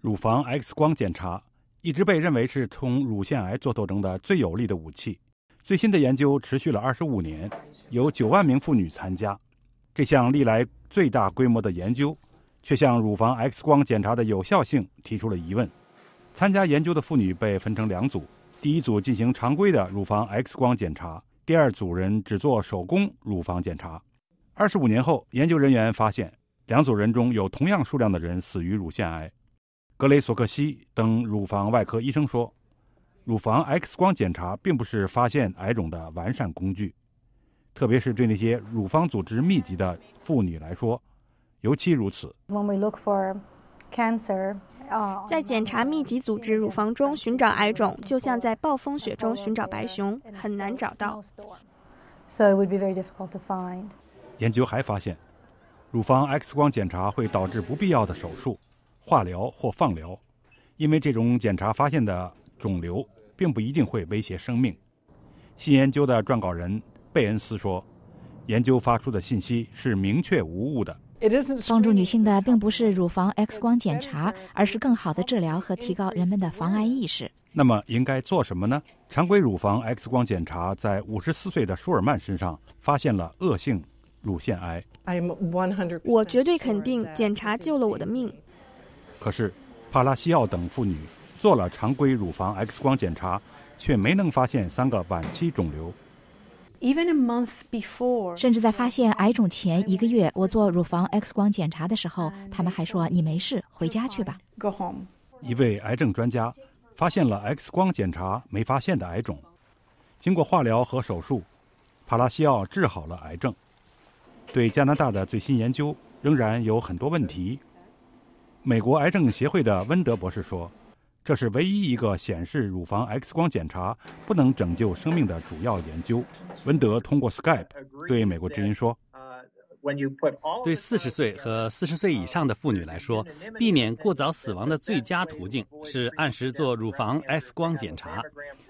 乳房 X 光检查一直被认为是从乳腺癌做斗争的最有力的武器。最新的研究持续了二十五年，有九万名妇女参加。这项历来最大规模的研究，却向乳房 X 光检查的有效性提出了疑问。参加研究的妇女被分成两组，第一组进行常规的乳房 X 光检查，第二组人只做手工乳房检查。二十五年后，研究人员发现，两组人中有同样数量的人死于乳腺癌。格雷索克西等乳房外科医生说，乳房 X 光检查并不是发现癌肿的完善工具，特别是对那些乳房组织密集的妇女来说，尤其如此。When we look for cancer, 在检查密集组织乳房中寻找癌肿，就像在暴风雪中寻找白熊，很难找到。研究还发现，乳房 X 光检查会导致不必要的手术。化疗或放疗，因为这种检查发现的肿瘤并不一定会威胁生命。新研究的撰稿人贝恩斯说：“研究发出的信息是明确无误的，帮助女性的并不是乳房 X 光检查，而是更好的治疗和提高人们的防癌意识。”那么应该做什么呢？常规乳房 X 光检查在五十四岁的舒尔曼身上发现了恶性乳腺癌。我绝对肯定检查救了我的命。可是，帕拉西奥等妇女做了常规乳房 X 光检查，却没能发现三个晚期肿瘤。甚至在发现癌肿前一个月，我做乳房 X 光检查的时候，他们还说你没事，回家去吧。一位癌症专家发现了 X 光检查没发现的癌肿。经过化疗和手术，帕拉西奥治好了癌症。对加拿大的最新研究仍然有很多问题。美国癌症协会的温德博士说：“这是唯一一个显示乳房 X 光检查不能拯救生命的主要研究。”温德通过 Skype 对美国之音说：“对四十岁和四十岁以上的妇女来说，避免过早死亡的最佳途径是按时做乳房 X 光检查。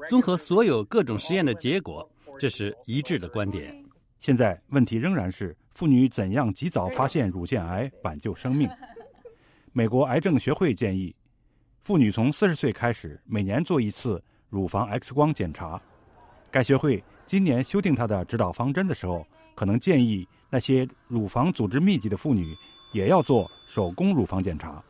综合所有各种实验的结果，这是一致的观点。现在问题仍然是：妇女怎样及早发现乳腺癌，挽救生命？”美国癌症学会建议，妇女从四十岁开始每年做一次乳房 X 光检查。该学会今年修订它的指导方针的时候，可能建议那些乳房组织密集的妇女也要做手工乳房检查。